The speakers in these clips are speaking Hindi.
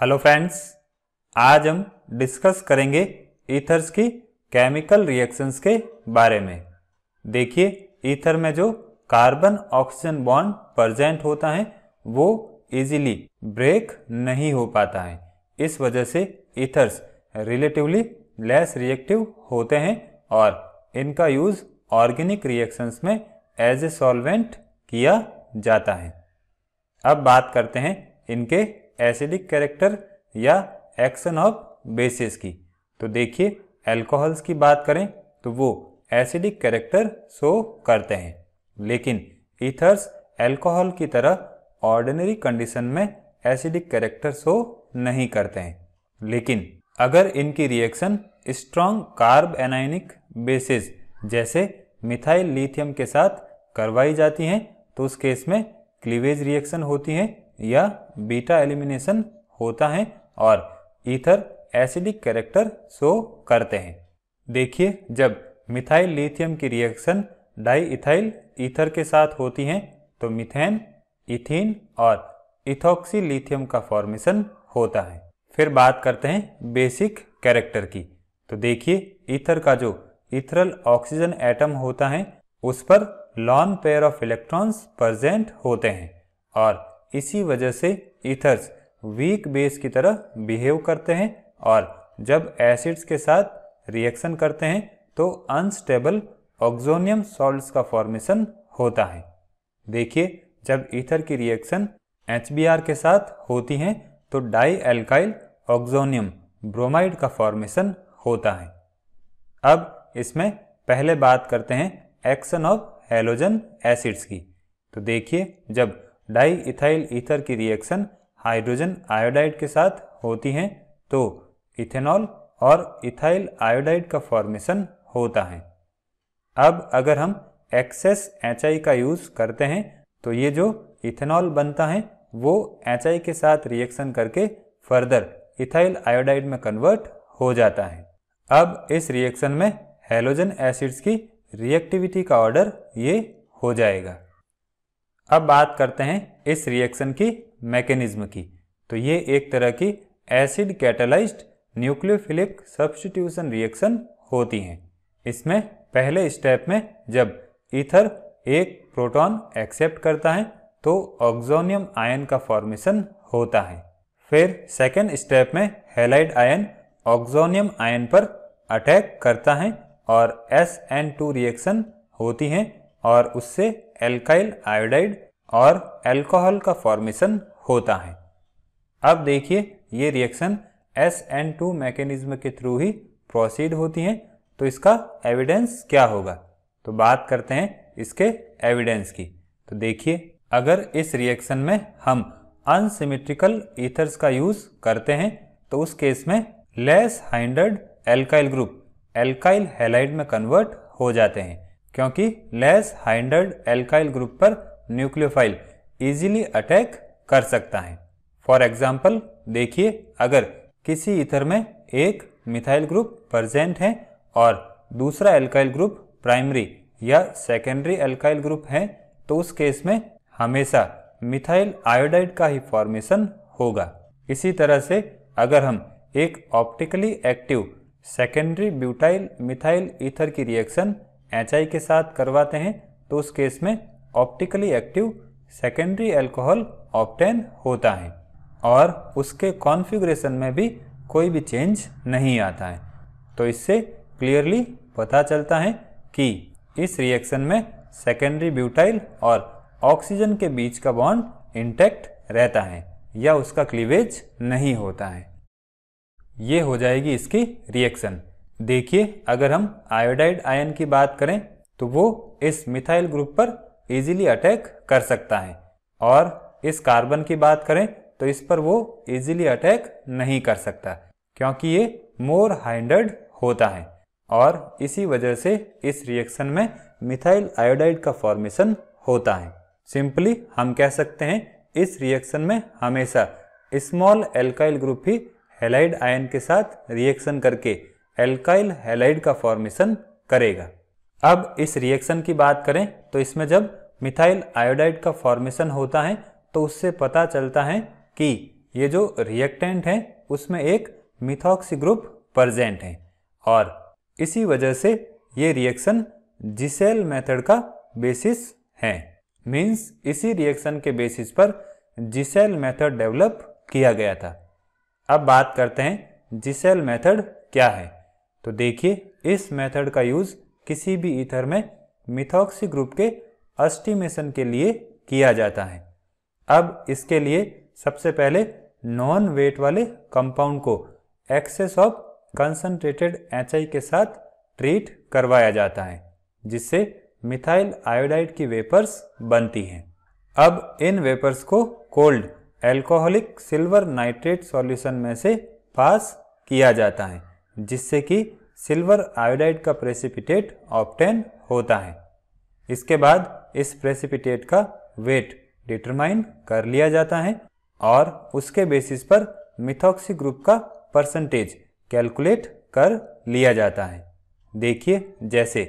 हेलो फ्रेंड्स आज हम डिस्कस करेंगे ईथर्स की केमिकल रिएक्शंस के बारे में देखिए ईथर में जो कार्बन ऑक्सीजन बॉन्ड प्रजेंट होता है वो इजीली ब्रेक नहीं हो पाता है इस वजह से ईथर्स रिलेटिवली लेस रिएक्टिव होते हैं और इनका यूज़ ऑर्गेनिक रिएक्शंस में एज ए सॉल्वेंट किया जाता है अब बात करते हैं इनके एसिडिक कैरेक्टर या एक्शन ऑफ बेसिस की तो देखिए एल्कोहल्स की बात करें तो वो एसिडिक कैरेक्टर शो करते हैं लेकिन ईथर्स एल्कोहल की तरह ऑर्डिनरी कंडीशन में एसिडिक कैरेक्टर शो नहीं करते हैं लेकिन अगर इनकी reaction strong carbanionic bases जैसे मिथाइल लिथियम के साथ करवाई जाती हैं तो उस केस में क्लीवेज रिएक्शन होती हैं या बीटा एलिमिनेशन होता है और ईथर एसिडिक कैरेक्टर शो करते हैं देखिए जब मिथाइल लिथियम की रिएक्शन डाई इथाइल ईथर के साथ होती है तो मिथेन इथिन और इथोक्सी लिथियम का फॉर्मेशन होता है फिर बात करते हैं बेसिक कैरेक्टर की तो देखिए ईथर का जो इथरल ऑक्सीजन एटम होता है उस पर lone pair of electrons present होते हैं और इसी वजह से ईथर्स वीक बेस की तरह बिहेव करते हैं और जब एसिड्स के साथ रिएक्शन करते हैं तो अनस्टेबल ऑक्जोनियम सॉल्ट्स का फॉर्मेशन होता है देखिए जब ईथर की रिएक्शन एच के साथ होती हैं तो डाई एल्काइल ऑक्जोनियम ब्रोमाइड का फॉर्मेशन होता है अब इसमें पहले बात करते हैं एक्शन ऑफ हेलोजन एसिड्स की तो देखिए जब डाई इथाइल ईथर की रिएक्शन हाइड्रोजन आयोडाइड के साथ होती हैं तो इथेनॉल और इथाइल आयोडाइड का फॉर्मेशन होता है अब अगर हम एक्सेस एच का यूज़ करते हैं तो ये जो इथेनॉल बनता है वो एच के साथ रिएक्शन करके फर्दर इथाइल आयोडाइड में कन्वर्ट हो जाता है अब इस रिएक्शन में हेलोजन एसिड्स की रिएक्टिविटी का ऑर्डर ये हो जाएगा अब बात करते हैं इस रिएक्शन की मैकेनिज्म की तो ये एक तरह की acid catalysed nucleophilic substitution reaction होती हैं इसमें पहले स्टेप में जब ईथर एक प्रोटॉन एक्सेप्ट करता है तो ऑक्जोनियम आयन का फॉर्मेशन होता है फिर सेकेंड स्टेप में हेलाइड आयन ऑक्जोनियम आयन पर अटैक करता है और एस एन टू रिएक्शन होती हैं और उससे एल्काइल आयोडाइड और एल्कोहल का फॉर्मेशन होता है अब देखिए ये reaction S N two mechanism के थ्रू ही प्रोसीड होती हैं तो इसका एविडेंस क्या होगा तो बात करते हैं इसके एविडेंस की तो देखिए अगर इस रिएक्शन में हम अनसिमेट्रिकल ईथर्स का यूज़ करते हैं तो उस केस में less hindered alkyl group alkyl halide में कन्वर्ट हो जाते हैं क्योंकि लेस हाइंड्रेड एल्काइल ग्रुप पर न्यूक्लियोफाइल इजीली अटैक कर सकता है फॉर एग्जाम्पल देखिए अगर किसी इथर में एक मिथाइल ग्रुप प्रजेंट है और दूसरा एल्काइल ग्रुप प्राइमरी या सेकेंडरी एल्काइल ग्रुप है तो उस केस में हमेशा मिथाइल आयोडाइड का ही फॉर्मेशन होगा इसी तरह से अगर हम एक optically active secondary butyl methyl ether की रिएक्शन एच के साथ करवाते हैं तो उस केस में optically active secondary alcohol obtain होता है और उसके कॉन्फ़िगरेशन में भी कोई भी चेंज नहीं आता है तो इससे क्लियरली पता चलता है कि इस रिएक्शन में सेकेंडरी ब्यूटाइल और ऑक्सीजन के बीच का बॉन्ड इंटैक्ट रहता है या उसका क्लीवेज नहीं होता है ये हो जाएगी इसकी रिएक्शन देखिए अगर हम आयोडाइड आयन की बात करें तो वो इस मिथाइल ग्रुप पर इजीली अटैक कर सकता है और इस कार्बन की बात करें तो इस पर वो इजीली अटैक नहीं कर सकता क्योंकि ये मोर हाइंडर्ड होता है और इसी वजह से इस रिएक्शन में मिथाइल आयोडाइड का फॉर्मेशन होता है सिंपली हम कह सकते हैं इस रिएक्शन में हमेशा स्मॉल एल्काइल ग्रुप ही हेलाइड आयन के साथ रिएक्शन करके एल्काइल हेलाइड का फॉर्मेशन करेगा अब इस रिएक्शन की बात करें तो इसमें जब मिथाइल आयोडाइड का फॉर्मेशन होता है तो उससे पता चलता है कि ये जो रिएक्टेंट है उसमें एक मिथॉक्सी ग्रुप प्रजेंट है और इसी वजह से ये रिएक्शन जिसेल मेथड का बेसिस है मीन्स इसी रिएक्शन के बेसिस पर जिसेल मेथड डेवलप किया गया था अब बात करते हैं जिसेल मेथड क्या है तो देखिए इस मेथड का यूज़ किसी भी ईथर में मिथॉक्सी ग्रुप के अस्टिमेशन के लिए किया जाता है अब इसके लिए सबसे पहले नॉन वेट वाले कंपाउंड को एक्सेस ऑफ कंसनट्रेटेड एच के साथ ट्रीट करवाया जाता है जिससे मिथाइल आयोडाइड की वेपर्स बनती हैं अब इन वेपर्स को cold alcoholic silver nitrate solution में से पास किया जाता है जिससे कि सिल्वर आयोडाइड का प्रेसिपिटेट ऑप्टेन होता है इसके बाद इस प्रेसिपिटेट का वेट डिटरमाइन कर लिया जाता है और उसके बेसिस पर मिथॉक्सी ग्रुप का परसेंटेज कैलकुलेट कर लिया जाता है देखिए जैसे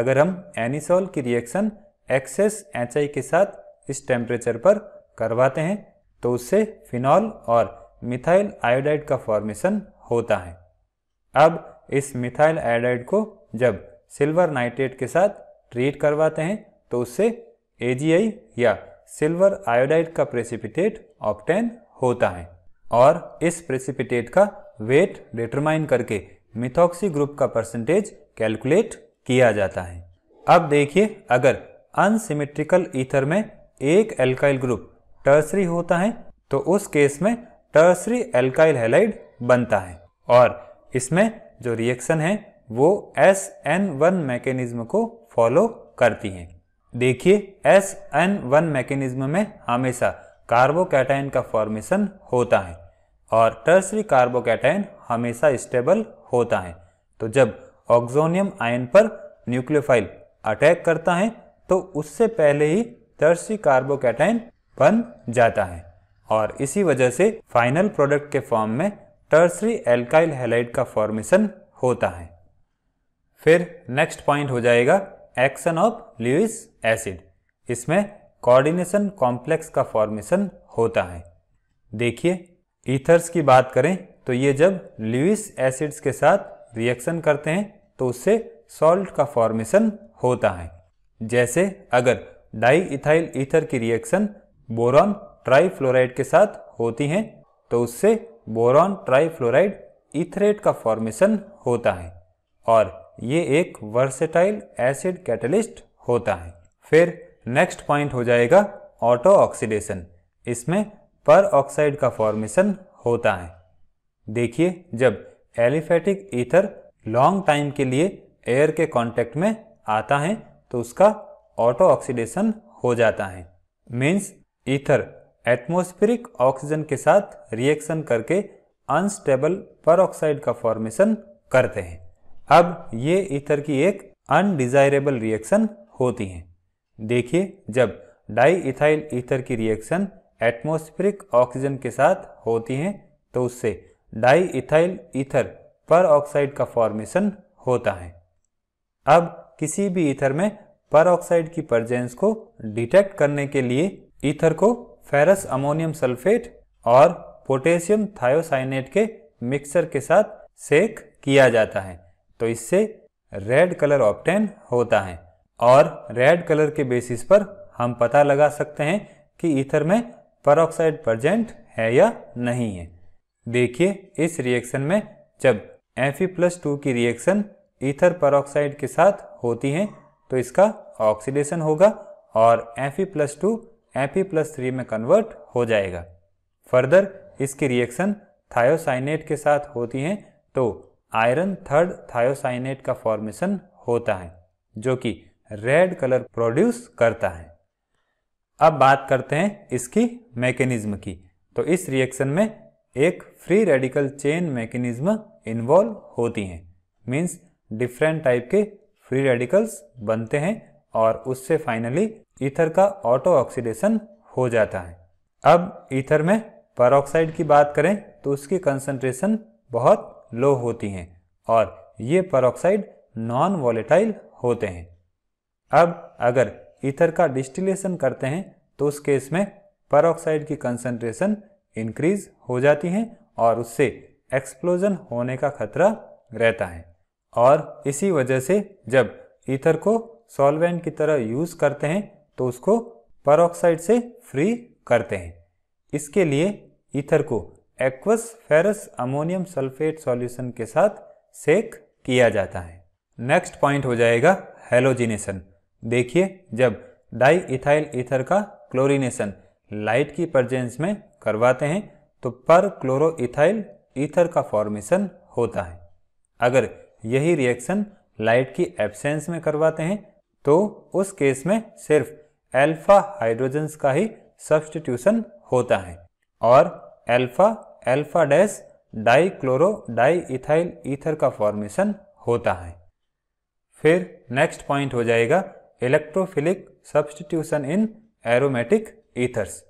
अगर हम एनिसोल की रिएक्शन एक्सेस एच के साथ इस टेम्परेचर पर करवाते हैं तो उससे फिनॉल और मिथाइल आयोडाइड का फॉर्मेशन होता है अब इस मिथाइल एडाइड को जब सिल्वर नाइट्रेट के साथ ट्रीट करवाते हैं तो उससे ए या सिल्वर आयोडाइड का प्रेसिपिटेट ऑप्टेन होता है और इस प्रेसिपिटेट का वेट डिटरमाइन करके मिथॉक्सी ग्रुप का परसेंटेज कैलकुलेट किया जाता है अब देखिए अगर अनसिमेट्रिकल ईथर में एक एल्काइल ग्रुप टर्सरी होता है तो उस केस में टर्सरी एल्काइल हेलाइड बनता है और इसमें जो रिएक्शन है वो एस एन वन मैकेनिज्म को फॉलो करती हैं देखिए एस एन वन मैकेनिज्म में हमेशा कार्बोकैटाइन का फॉर्मेशन होता है और टर्सरी कार्बोकैटाइन हमेशा स्टेबल होता है तो जब ऑक्जोनियम आयन पर न्यूक्लियोफाइल अटैक करता है तो उससे पहले ही टर्सरी कार्बोकैटाइन बन जाता है और इसी वजह से फाइनल प्रोडक्ट के फॉर्म में टर्सरी एल्काइल हेलाइट का फॉर्मेशन होता है फिर नेक्स्ट पॉइंट हो जाएगा एक्शन ऑफ ल्यूस एसिड इसमें कोऑर्डिनेशन कॉम्प्लेक्स का फॉर्मेशन होता है देखिए ईथर्स की बात करें तो ये जब ल्यूस एसिड्स के साथ रिएक्शन करते हैं तो उससे सॉल्ट का फॉर्मेशन होता है जैसे अगर डाई इथाइल ईथर की रिएक्शन बोरॉन ट्राईफ्लोराइड के साथ होती है तो उससे बोरॉन ट्राईफ्लोराइड इथरेट का फॉर्मेशन होता है और ये एक वर्सेटाइल एसिड कैटलिस्ट होता है फिर नेक्स्ट पॉइंट हो जाएगा ऑटो ऑक्सीडेशन इसमें पर ऑक्साइड का फॉर्मेशन होता है देखिए जब एलिफेटिक ईथर लॉन्ग टाइम के लिए एयर के कांटेक्ट में आता है तो उसका ऑटो ऑक्सीडेशन हो जाता है मीन्स ईथर एटमोस्फेरिक ऑक्सीजन के साथ रिएक्शन करके अनस्टेबल परऑक्साइड का फॉर्मेशन करते हैं अब ये इथर की एक अनडिजायरेबल रिएक्शन होती है देखिए जब डाई इथाइल ईथर की रिएक्शन एटमॉस्फेरिक ऑक्सीजन के साथ होती है तो उससे diethyl ether peroxide का फॉर्मेशन होता है अब किसी भी ईथर में पर ऑक्साइड की प्रजेंस को डिटेक्ट करने के लिए ईथर को फेरस अमोनियम सल्फेट और पोटेशियम थायोसाइनेट के मिक्सर के साथ सेक किया जाता है तो इससे रेड कलर ऑप्टेन होता है और रेड कलर के बेसिस पर हम पता लगा सकते हैं कि ईथर में परऑक्साइड प्रजेंट है या नहीं है देखिए इस रिएक्शन में जब एफ प्लस टू की रिएक्शन ईथर परऑक्साइड के साथ होती है तो इसका ऑक्सीडेशन होगा और F plus two F plus three में कन्वर्ट हो जाएगा फर्दर इसकी रिएक्शन थायोसाइनेट के साथ होती हैं तो आयरन थर्ड थायोसाइनेट का फॉर्मेशन होता है जो कि रेड कलर प्रोड्यूस करता है अब बात करते हैं इसकी मैकेनिज्म की तो इस रिएक्शन में एक free radical chain mechanism involve होती हैं मीन्स डिफरेंट टाइप के फ्री रेडिकल्स बनते हैं और उससे फाइनली ईथर का ऑटो ऑक्सीडेशन हो जाता है अब ईथर में परऑक्साइड की बात करें तो उसकी कंसंट्रेशन बहुत लो होती हैं और ये परऑक्साइड नॉन वॉलेटाइल होते हैं अब अगर ईथर का डिस्टिलेशन करते हैं तो उस केस में परऑक्साइड की कंसंट्रेशन इंक्रीज हो जाती है और उससे एक्सप्लोजन होने का खतरा रहता है और इसी वजह से जब ईथर को सॉल्वेंट की तरह यूज़ करते हैं तो उसको परऑक्साइड से फ्री करते हैं इसके लिए ईथर को aqueous ferrous ammonium sulphate solution के साथ सेक किया जाता है नेक्स्ट पॉइंट हो जाएगा हेलोजिनेशन देखिए जब डाई इथाइल ईथर का क्लोरिनेशन लाइट की प्रजेंस में करवाते हैं तो पर क्लोरो इथाइल ईथर का फॉर्मेशन होता है अगर यही रिएक्शन लाइट की एब्सेंस में करवाते हैं तो उस केस में सिर्फ अल्फा हाइड्रोजन का ही सब्सटीट्यूशन होता है और alpha alpha dash dichloro diethyl ether का फॉर्मेशन होता है फिर नेक्स्ट पॉइंट हो जाएगा electrophilic substitution in aromatic ethers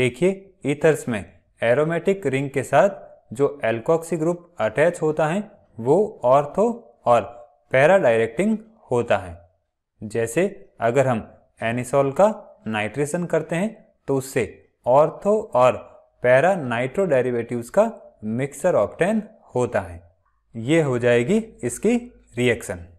देखिए ईथर्स में एरोमेटिक रिंग के साथ जो एल्कोक्सी ग्रुप अटैच होता है वो ऑर्थो और पैरा डायरेक्टिंग होता है जैसे अगर हम एनिसोल का नाइट्रेशन करते हैं तो उससे ऑर्थो और पैरा नाइट्रो डेरिवेटिव्स का मिक्सर ऑप्टेन होता है ये हो जाएगी इसकी रिएक्शन